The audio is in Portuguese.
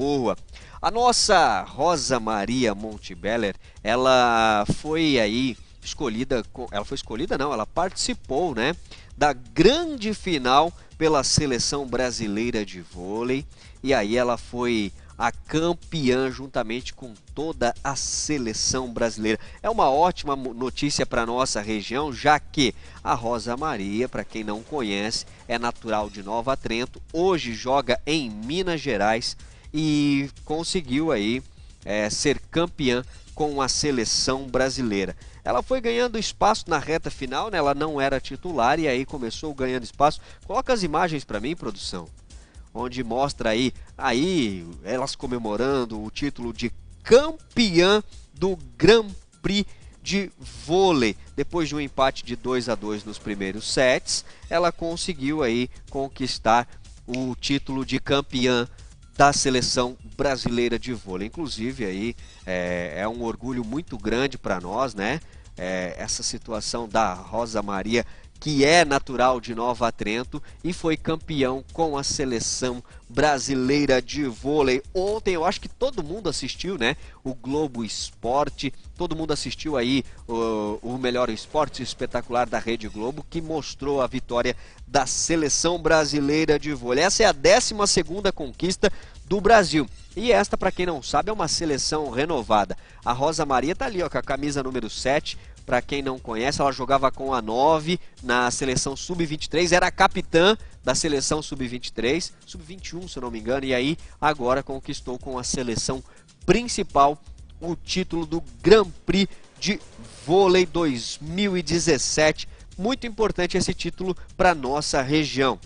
boa. A nossa Rosa Maria Montebeller, ela foi aí escolhida, ela foi escolhida não, ela participou, né, da grande final pela seleção brasileira de vôlei e aí ela foi a campeã juntamente com toda a seleção brasileira. É uma ótima notícia para nossa região, já que a Rosa Maria, para quem não conhece, é natural de Nova Trento, hoje joga em Minas Gerais e conseguiu aí é, ser campeã com a seleção brasileira. Ela foi ganhando espaço na reta final, né? ela não era titular e aí começou ganhando espaço. Coloca as imagens para mim, produção, onde mostra aí, aí elas comemorando o título de campeã do Grand Prix de vôlei. Depois de um empate de 2 a 2 nos primeiros sets, ela conseguiu aí conquistar o título de campeã da seleção brasileira de vôlei. Inclusive aí é, é um orgulho muito grande para nós, né? É, essa situação da Rosa Maria que é natural de Nova Trento e foi campeão com a seleção brasileira de vôlei. Ontem eu acho que todo mundo assistiu, né? O Globo Esporte, todo mundo assistiu aí o, o melhor esporte espetacular da Rede Globo, que mostrou a vitória da seleção brasileira de vôlei. Essa é a 12 segunda conquista do Brasil. E esta, para quem não sabe, é uma seleção renovada. A Rosa Maria tá ali, ó, com a camisa número 7. Para quem não conhece, ela jogava com a 9 na seleção sub-23, era capitã da seleção sub-23, sub-21, se eu não me engano, e aí agora conquistou com a seleção principal o título do Grand Prix de vôlei 2017. Muito importante esse título para nossa região.